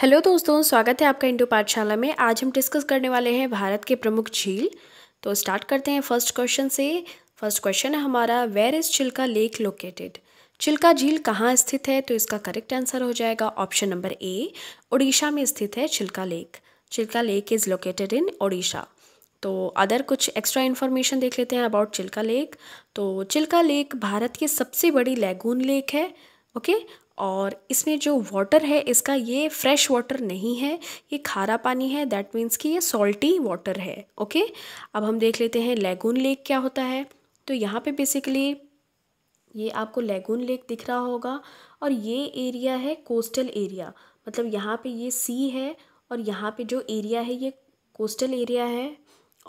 Hello दोस्तों स्वागत है आपका इंडो पाठशाला में आज हम डिस्कस करने वाले हैं भारत के प्रमुख झील तो स्टार्ट करते हैं फर्स्ट क्वेश्चन से फर्स्ट क्वेश्चन है हमारा where is Chilka lake located Chilka झील कहाँ स्थित है तो इसका करेक्ट आंसर हो जाएगा ऑप्शन नंबर ए उड़ीसा में स्थित है Chilka lake Chilka lake is located in Odisha तो अदर कुछ एक्स्ट्रा इन्फॉर्मेशन देख लेते हैं अबाउट चिल्का लेक तो चिल्का लेक भारत की सबसे बड़ी लेगून लेक है ओके और इसमें जो वाटर है इसका ये फ्रेश वाटर नहीं है ये खारा पानी है दैट मीन्स कि ये सॉल्टी वाटर है ओके अब हम देख लेते हैं लेगून लेक क्या होता है तो यहाँ पे बेसिकली ये आपको लेगून लेक दिख रहा होगा और ये एरिया है कोस्टल एरिया मतलब यहाँ पे ये सी है और यहाँ पे जो एरिया है ये कोस्टल एरिया है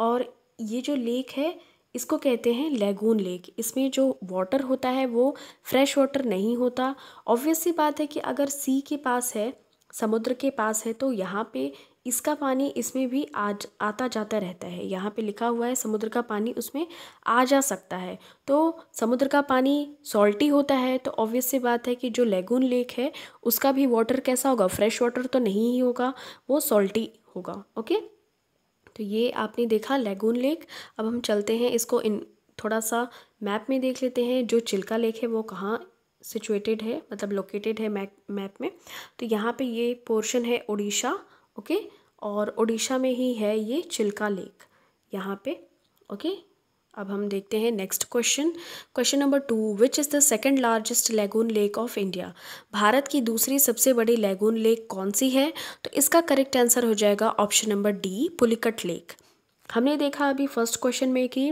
और ये जो लेक है इसको कहते हैं लेगून लेक इसमें जो वाटर होता है वो फ्रेश वाटर नहीं होता ऑब्वियस सी बात है कि अगर सी के पास है समुद्र के पास है तो यहाँ पे इसका पानी इसमें भी आज आता जाता रहता है यहाँ पे लिखा हुआ है समुद्र का पानी उसमें आ जा सकता है तो समुद्र का पानी सॉल्टी होता है तो ऑब्वियस सी बात है कि जो लेगून लेक है उसका भी वाटर कैसा होगा फ्रेश वाटर तो नहीं ही होगा वो सॉल्टी होगा ओके तो ये आपने देखा लेगून लेक अब हम चलते हैं इसको इन थोड़ा सा मैप में देख लेते हैं जो चिल्का लेक है वो कहाँ सिचुएटेड है मतलब लोकेटेड है मैप मैप में तो यहाँ पे ये पोर्शन है उड़ीसा ओके और उड़ीसा में ही है ये चिल्का लेक यहाँ पे ओके अब हम देखते हैं next question question number two which is the second largest lagoon lake of India Bharat की दूसरी सबसे बड़ी लेगून लेक कौन सी है तो इसका करेक्ट आंसर हो जाएगा option number D Pulicat lake हमने देखा अभी फर्स्ट क्वेश्चन में कि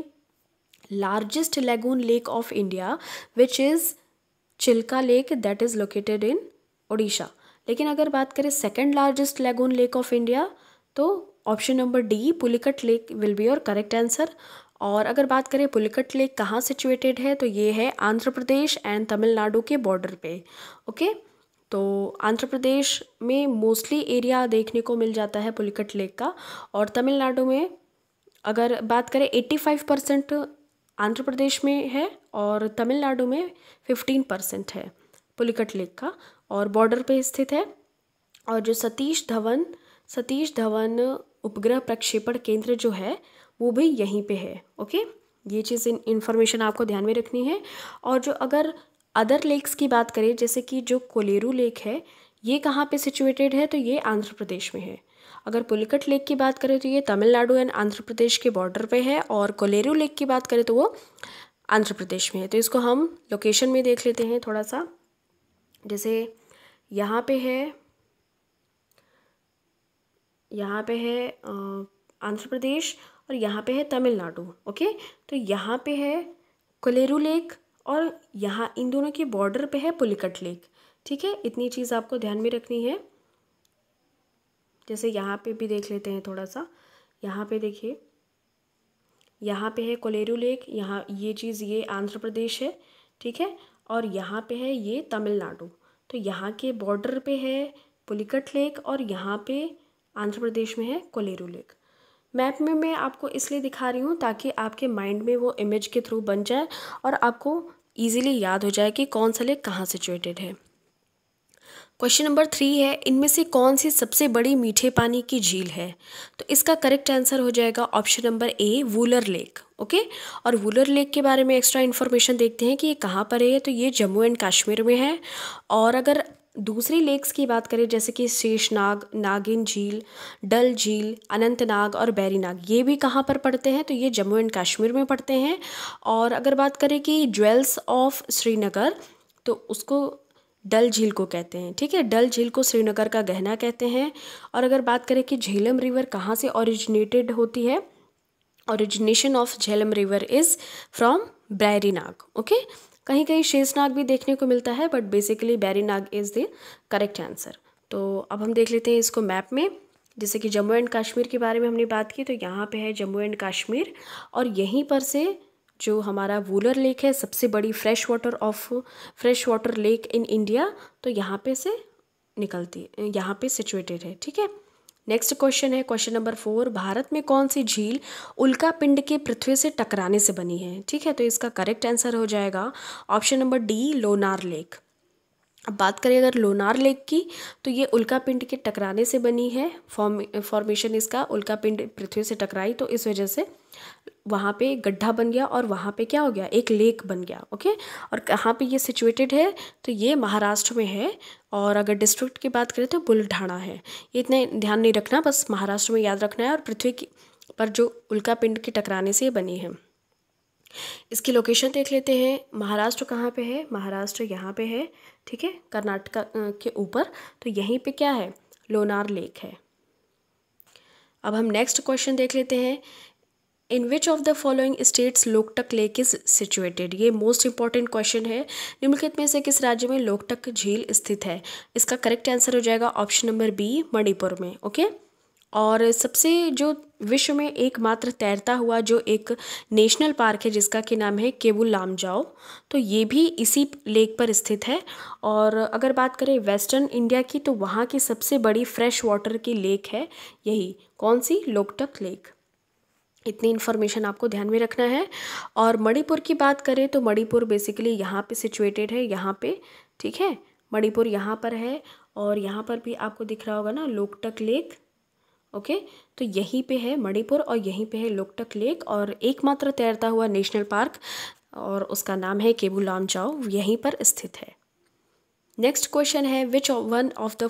largest lagoon lake of India which is Chilka lake that is located in Odisha लेकिन अगर बात करें second largest lagoon lake of India तो option number D Pulicat lake will be your correct answer और अगर बात करें पुलिकट लेक कहाँ सिचुएटेड है तो ये है आंध्र प्रदेश एंड तमिलनाडु के बॉर्डर पे ओके तो आंध्र प्रदेश में मोस्टली एरिया देखने को मिल जाता है पुलिकट लेक का और तमिलनाडु में अगर बात करें फाइव परसेंट आंध्र प्रदेश में है और तमिलनाडु में फिफ्टीन परसेंट है पुलिकट लेक का और बॉर्डर पे स्थित है और जो सतीश धवन सतीश धवन उपग्रह प्रक्षेपण केंद्र जो है वो भी यहीं पे है ओके ये चीज़ इन इन्फॉर्मेशन आपको ध्यान में रखनी है और जो अगर अदर लेक्स की बात करें जैसे कि जो कोलेरू लेक है ये कहाँ पे सिचुएटेड है तो ये आंध्र प्रदेश में है अगर पुलिकट लेक की बात करें तो ये तमिलनाडु एंड आंध्र प्रदेश के बॉर्डर पे है और कोलेरू लेक की बात करें तो वो आंध्र प्रदेश में है तो इसको हम लोकेशन में देख लेते हैं थोड़ा सा जैसे यहाँ पे है यहाँ पे है आंध्र प्रदेश और यहाँ पे है तमिलनाडु ओके तो यहाँ पे है कोलेरू लेक और यहाँ इन दोनों के बॉर्डर पे है पुलिकट लेक ठीक है इतनी चीज़ आपको ध्यान में रखनी है जैसे यहाँ पे भी देख लेते हैं थोड़ा सा यहाँ पे देखिए यहाँ पे है कोलेरू लेक यहाँ ये चीज़ ये आंध्र प्रदेश है ठीक है और यहाँ पे है ये तमिलनाडु तो यहाँ के बॉर्डर पे है पुलिकट लेक और यहाँ पे आंध्र प्रदेश में है कोलेरू लेक मैप में मैं आपको इसलिए दिखा रही हूँ ताकि आपके माइंड में वो इमेज के थ्रू बन जाए और आपको ईजिली याद हो जाए कि कौन सा लेक कहाँ सिचुएटेड है क्वेश्चन नंबर थ्री है इनमें से कौन सी सबसे बड़ी मीठे पानी की झील है तो इसका करेक्ट आंसर हो जाएगा option number A Wular lake okay और वूलर लेक के बारे में एक्स्ट्रा इन्फॉर्मेशन देखते हैं कि ये कहाँ पर है तो ये जम्मू एंड कश्मीर में है और अगर दूसरी लेक्स की बात करें जैसे कि शेषनाग नागिन झील डल झील अनंतनाग और बैरीनाग ये भी कहाँ पर पड़ते हैं तो ये जम्मू एंड कश्मीर में पड़ते हैं और अगर बात करें कि ज्वेल्स ऑफ श्रीनगर तो उसको डल झील को कहते हैं ठीक है डल झील को श्रीनगर का गहना कहते हैं और अगर बात करें कि झेलम रिवर कहाँ से ओरिजिनेटेड होती है origination of Jhelum river is from Verinag okay okay? कहीं कहीं शेषनाग भी देखने को मिलता है but basically Verinag is the correct answer तो अब हम देख लेते हैं इसको मैप में जैसे कि जम्मू एंड कश्मीर के बारे में हमने बात की तो यहाँ पे है जम्मू एंड कश्मीर और यहीं पर से जो हमारा वूलर लेक है सबसे बड़ी fresh water of fresh water lake in India तो यहाँ पे से निकलती है यहाँ पे सिचुएटेड है ठीक है नेक्स्ट क्वेश्चन है क्वेश्चन नंबर फोर भारत में कौन सी झील उल्का पिंड के पृथ्वी से टकराने से बनी है ठीक है तो इसका करेक्ट आंसर हो जाएगा option number D Lonar lake अब बात करें अगर लोनार लेक की तो ये उल्का पिंड के टकराने से बनी है फॉर्म फॉर्मेशन इसका उल्का पिंड पृथ्वी से टकराई तो इस वजह से वहाँ पे गड्ढा बन गया और वहाँ पे क्या हो गया एक लेक बन गया ओके और कहाँ पे ये सिचुएटेड है तो ये महाराष्ट्र में है और अगर डिस्ट्रिक्ट की बात करें तो बुलढाणा है ये इतने ध्यान नहीं रखना बस महाराष्ट्र में याद रखना है और पृथ्वी की पर जो उल्का पिंड के टकराने से ये बनी है इसकी लोकेशन देख लेते हैं महाराष्ट्र कहाँ पे है महाराष्ट्र यहाँ पे है ठीक है कर्नाटका के ऊपर तो यहीं पे क्या है लोनार लेक है अब हम नेक्स्ट क्वेश्चन देख लेते हैं in which of the following states Loktak lake is situated ये मोस्ट इंपॉर्टेंट क्वेश्चन है निम्नलिखित में से किस राज्य में लोकटक झील स्थित है इसका करेक्ट आंसर हो जाएगा ऑप्शन नंबर बी मणिपुर में ओके और सबसे जो विश्व में एकमात्र तैरता हुआ जो एक नेशनल पार्क है जिसका कि नाम है केबुल जाओ तो ये भी इसी लेक पर स्थित है और अगर बात करें वेस्टर्न इंडिया की तो वहाँ की सबसे बड़ी फ्रेश वाटर की लेक है यही कौन सी लोकटक लेक इतनी इन्फॉर्मेशन आपको ध्यान में रखना है और मणिपुर की बात करें तो मणिपुर बेसिकली यहाँ पे सिचुएटेड है यहाँ पे ठीक है मणिपुर यहाँ पर है और यहाँ पर भी आपको दिख रहा होगा ना लोकटक लेक ओके तो यहीं पे है मणिपुर और यहीं पे है लोकटक लेक और एकमात्र तैरता हुआ नेशनल पार्क और उसका नाम है केबुलाम लॉन्चाओ यहीं पर स्थित है नेक्स्ट क्वेश्चन है which one of the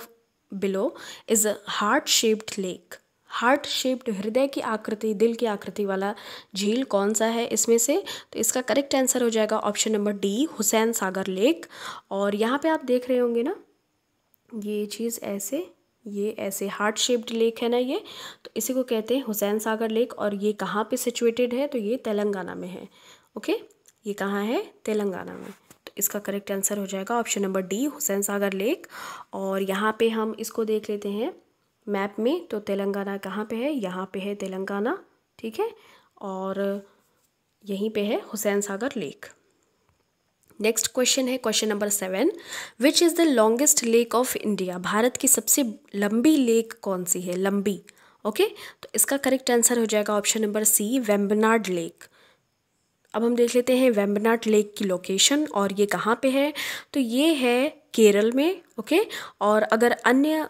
below is a heart shaped lake heart shaped हृदय की आकृति दिल की आकृति वाला झील कौन सा है इसमें से तो इसका करेक्ट आंसर हो जाएगा option number D Hussain Sagar lake और यहाँ पे आप देख रहे होंगे ना ये चीज़ ऐसे ये ऐसे हार्ट शेप्ड लेक है ना ये तो इसी को कहते हैं हुसैन सागर लेक और ये कहाँ पे सिचुएटेड है तो ये तेलंगाना में है ओके ये कहाँ है तेलंगाना में तो इसका करेक्ट आंसर हो जाएगा option number D Hussain Sagar lake और यहाँ पे हम इसको देख लेते हैं मैप में तो तेलंगाना कहाँ पे है यहाँ पे है तेलंगाना ठीक है और यहीं पे है Hussain Sagar lake next question है question number seven which is the longest lake of India Bharat की सबसे लंबी लेक कौन सी है लंबी ओके okay? तो इसका करेक्ट आंसर हो जाएगा option number C Vembanad lake अब हम देख लेते हैं वेम्बनाड लेक की लोकेशन और ये कहाँ पे है तो ये है केरल में ओके okay? और अगर अन्य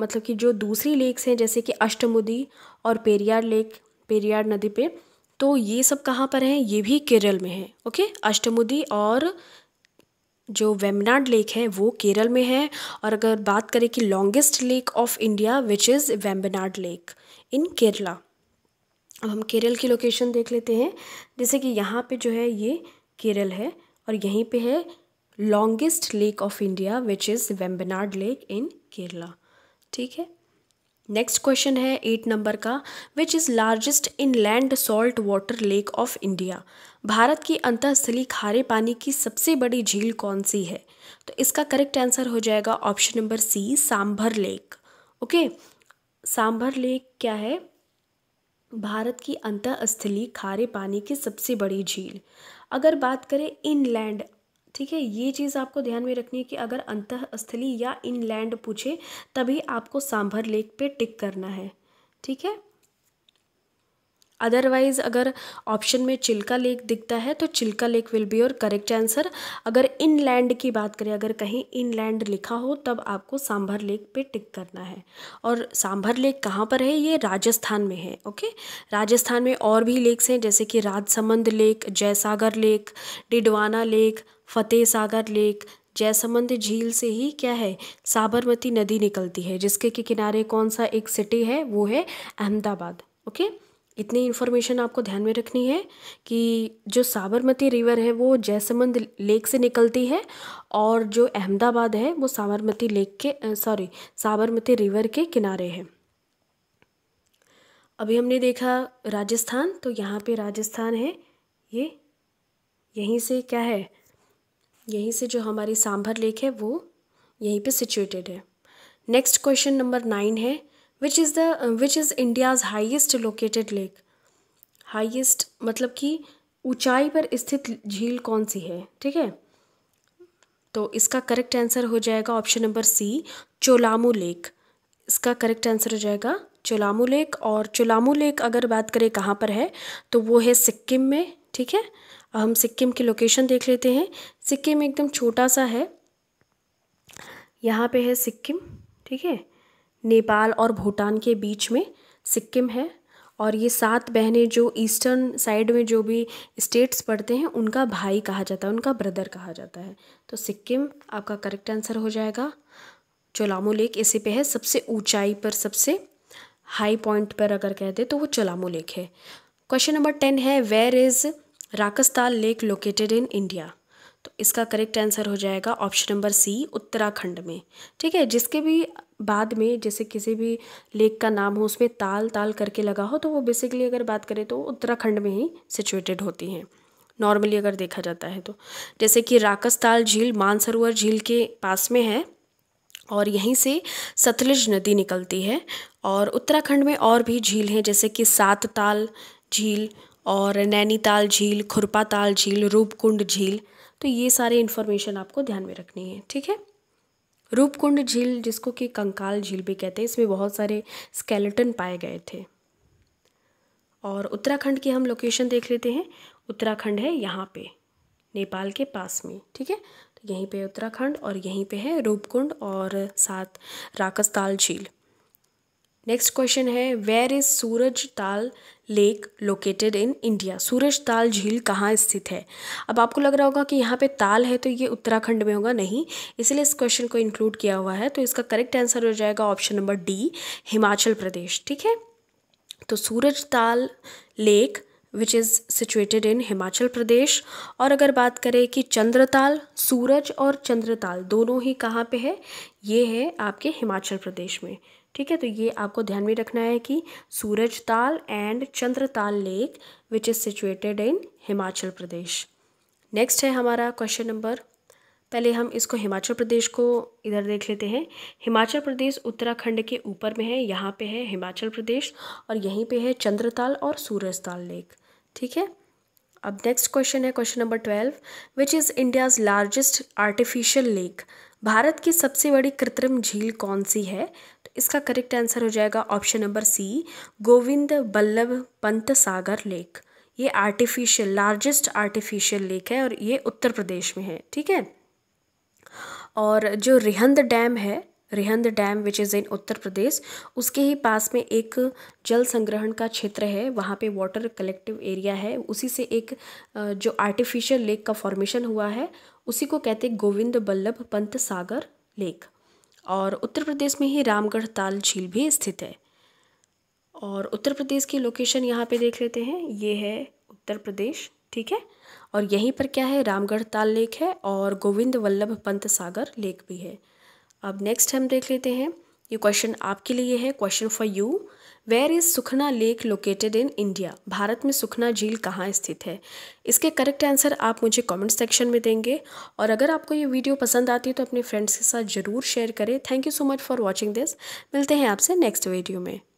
मतलब कि जो दूसरी लेक्स हैं जैसे कि अष्टमुदी और पेरियार लेक पेरियार नदी पे तो ये सब कहाँ पर हैं ये भी केरल में है ओके अष्टमुदी और जो वेमनाड लेक है वो केरल में है और अगर बात करें कि longest lake of India which is Vembanad lake in Kerala अब हम केरल की लोकेशन देख लेते हैं जैसे कि यहाँ पे जो है ये केरल है और यहीं पे है longest lake of India which is Vembanad lake in Kerala ठीक है नेक्स्ट क्वेश्चन है एट नंबर का which is largest inland salt water lake of India Bharat की अंतस्थली खारे पानी की सबसे बड़ी झील कौन सी है तो इसका करेक्ट आंसर हो जाएगा option number C Sambhar lake okay Sambhar lake क्या है भारत की अंतस्थली खारे पानी की सबसे बड़ी झील अगर बात करें इनलैंड ठीक है ये चीज़ आपको ध्यान में रखनी है कि अगर अंतस्थली या इनलैंड पूछे तभी आपको सांभर लेक पे टिक करना है ठीक है अदरवाइज अगर ऑप्शन में चिल्का लेक दिखता है तो Chilka lake will be your correct answer अगर इनलैंड की बात करें अगर कहीं इनलैंड लिखा हो तब आपको सांभर लेक पे टिक करना है और सांभर लेक कहाँ पर है ये राजस्थान में है ओके राजस्थान में और भी लेक्स हैं जैसे कि Rajsamand lake Jaisagar lake Didwana lake Fateh Sagar lake Jaisamand झील से ही क्या है साबरमती नदी निकलती है जिसके के किनारे कौन सा एक सिटी है वो है अहमदाबाद ओके okay? इतनी इन्फॉर्मेशन आपको ध्यान में रखनी है कि जो साबरमती रिवर है वो जयसमंद लेक से निकलती है और जो अहमदाबाद है वो साबरमती लेक के सॉरी साबरमती रिवर के किनारे है अभी हमने देखा राजस्थान तो यहाँ पे राजस्थान है ये यहीं से क्या है यहीं से जो हमारी सांभर लेक है वो यहीं पे सिचुएटेड है नेक्स्ट क्वेश्चन नंबर नाइन है which is the which is India's highest located lake highest मतलब कि ऊंचाई पर स्थित झील कौन सी है ठीक है तो इसका करेक्ट आंसर हो जाएगा option number C Cholamu lake इसका करेक्ट आंसर हो जाएगा चोलामू लेक और चोलामू लेक अगर बात करें कहाँ पर है तो वो है सिक्किम में ठीक है हम सिक्किम की लोकेशन देख लेते हैं सिक्किम एकदम छोटा सा है यहाँ पे है सिक्किम ठीक है नेपाल और भूटान के बीच में सिक्किम है और ये सात बहनें जो ईस्टर्न साइड में जो भी स्टेट्स पढ़ते हैं उनका भाई कहा जाता है उनका ब्रदर कहा जाता है तो सिक्किम आपका करेक्ट आंसर हो जाएगा चोलामो लेक इसी पे है सबसे ऊंचाई पर सबसे हाई पॉइंट पर अगर कहते तो वो चोलामो लेक है क्वेश्चन नंबर टेन है where is Rakshastal lake located in India तो इसका करेक्ट आंसर हो जाएगा ऑप्शन नंबर सी उत्तराखंड में ठीक है जिसके भी बाद में जैसे किसी भी लेक का नाम हो उसमें ताल ताल करके लगा हो तो वो बेसिकली अगर बात करें तो उत्तराखंड में ही सिचुएटेड होती हैं नॉर्मली अगर देखा जाता है तो जैसे कि राकस ताल झील मानसरोवर झील के पास में है और यहीं से सतलज नदी निकलती है और उत्तराखंड में और भी झील हैं जैसे कि सात ताल झील और नैनीताल झील खुरपा ताल झील रूपकुंड झील तो ये सारे इन्फॉर्मेशन आपको ध्यान में रखनी है ठीक है रूपकुंड झील जिसको कि कंकाल झील भी कहते हैं इसमें बहुत सारे स्केलेटन पाए गए थे और उत्तराखंड की हम लोकेशन देख लेते हैं उत्तराखंड है यहाँ पे नेपाल के पास में ठीक है तो यहीं पे उत्तराखंड और यहीं पे है रूपकुंड और साथ राकस्ताल झील नेक्स्ट क्वेश्चन है where is Suraj Tal lake located in India Suraj Tal झील कहाँ स्थित है अब आपको लग रहा होगा कि यहाँ पे ताल है तो ये उत्तराखंड में होगा नहीं इसलिए इस क्वेश्चन को इंक्लूड किया हुआ है तो इसका करेक्ट आंसर हो जाएगा option number D Himachal Pradesh ठीक है तो Suraj Tal lake which is situated in Himachal Pradesh और अगर बात करें कि चंद्रताल सूरज और चंद्रताल दोनों ही कहाँ पे है ये है आपके हिमाचल प्रदेश में ठीक है तो ये आपको ध्यान में रखना है कि Suraj Tal and Chandratal lake which is situated in Himachal Pradesh next है हमारा क्वेश्चन नंबर पहले हम इसको हिमाचल प्रदेश को इधर देख लेते हैं हिमाचल प्रदेश उत्तराखंड के ऊपर में है यहाँ पे है हिमाचल प्रदेश और यहीं पे है चंद्रताल और सूरज ताल लेक ठीक है अब नेक्स्ट क्वेश्चन है question number twelve which is India's largest artificial lake Bharat की सबसे बड़ी कृत्रिम झील कौन सी है तो इसका करेक्ट आंसर हो जाएगा option number C Govind Ballabh Pant Sagar lake ये आर्टिफिशियल लार्जेस्ट आर्टिफिशियल लेक है और ये उत्तर प्रदेश में है ठीक है और जो रिहंद डैम है Rihand dam which is in Uttar Pradesh उसके ही पास में एक जल संग्रहण का क्षेत्र है वहाँ पे वाटर कलेक्टिव एरिया है उसी से एक जो आर्टिफिशियल लेक का फॉर्मेशन हुआ है उसी को कहते हैं गोविंद बल्लभ पंत सागर लेक और उत्तर प्रदेश में ही रामगढ़ ताल झील भी स्थित है और उत्तर प्रदेश की लोकेशन यहाँ पे देख लेते हैं ये है उत्तर प्रदेश ठीक है और यहीं पर क्या है रामगढ़ ताल लेक है और गोविंद वल्लभ पंत सागर लेक भी है अब नेक्स्ट हम देख लेते हैं ये क्वेश्चन आपके लिए है question for you where is Sukhna lake located in India Bharat में सुखना झील कहाँ स्थित है इसके करेक्ट आंसर आप मुझे कमेंट सेक्शन में देंगे और अगर आपको ये वीडियो पसंद आती है तो अपने फ्रेंड्स के साथ ज़रूर शेयर करें thank you so much for watching this मिलते हैं आपसे नेक्स्ट वीडियो में